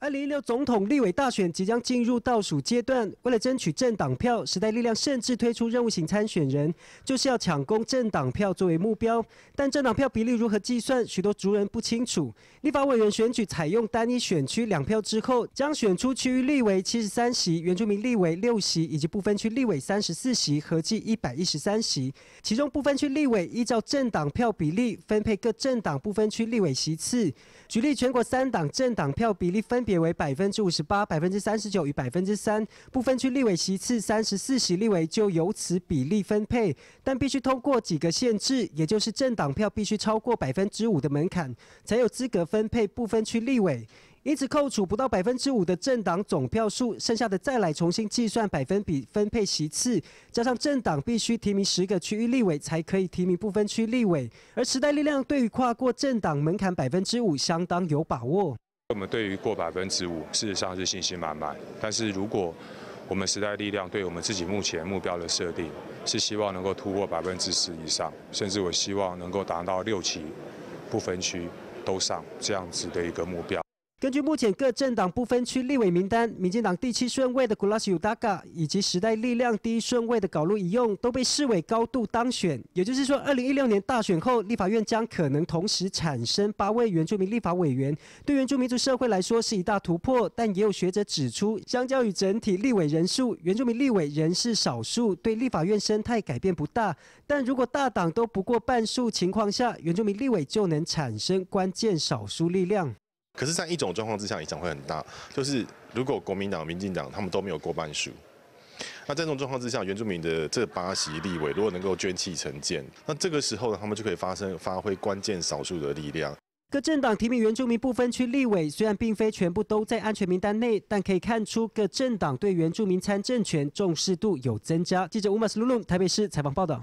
二零一六总统立委大选即将进入倒数阶段，为了争取政党票，时代力量甚至推出任务型参选人，就是要抢攻政党票作为目标。但政党票比例如何计算，许多族人不清楚。立法委员选举采用单一选区两票之后，将选出区域立委七十三席、原住民立委六席以及部分区立委三十四席，合计一百一十三席。其中部分区立委依照政党票比例分配各政党部分区立委席次。举例，全国三党政党票比例分别为百分之五十八、百分之三十九与百分之三，不分区立委其次三十四席立委就由此比例分配，但必须通过几个限制，也就是政党票必须超过百分之五的门槛，才有资格分配不分区立委。因此扣除不到百分之五的政党总票数，剩下的再来重新计算百分比分配席次，加上政党必须提名十个区域立委才可以提名不分区立委，而时代力量对于跨过政党门槛百分之五相当有把握。我们对于过百分之五，事实上是信心满满。但是，如果我们时代力量对我们自己目前目标的设定，是希望能够突破百分之十以上，甚至我希望能够达到六期不分区都上这样子的一个目标。根据目前各政党不分区立委名单，民进党第七顺位的 Gulash Udag 以及时代力量第一顺位的搞路一用都被视为高度当选。也就是说，二零一六年大选后，立法院将可能同时产生八位原住民立法委员，对原住民族社会来说是一大突破。但也有学者指出，相较于整体立委人数，原住民立委仍是少数，对立法院生态改变不大。但如果大党都不过半数情况下，原住民立委就能产生关键少数力量。可是，在一种状况之下影响会很大，就是如果国民党、民进党他们都没有过半数，那在这种状况之下，原住民的这八席立委如果能够捐弃成建，那这个时候呢，他们就可以发生发挥关键少数的力量。各政党提名原住民不分区立委虽然并非全部都在安全名单内，但可以看出各政党对原住民参政权重视度有增加。记者乌马斯卢隆，台北市采访报道。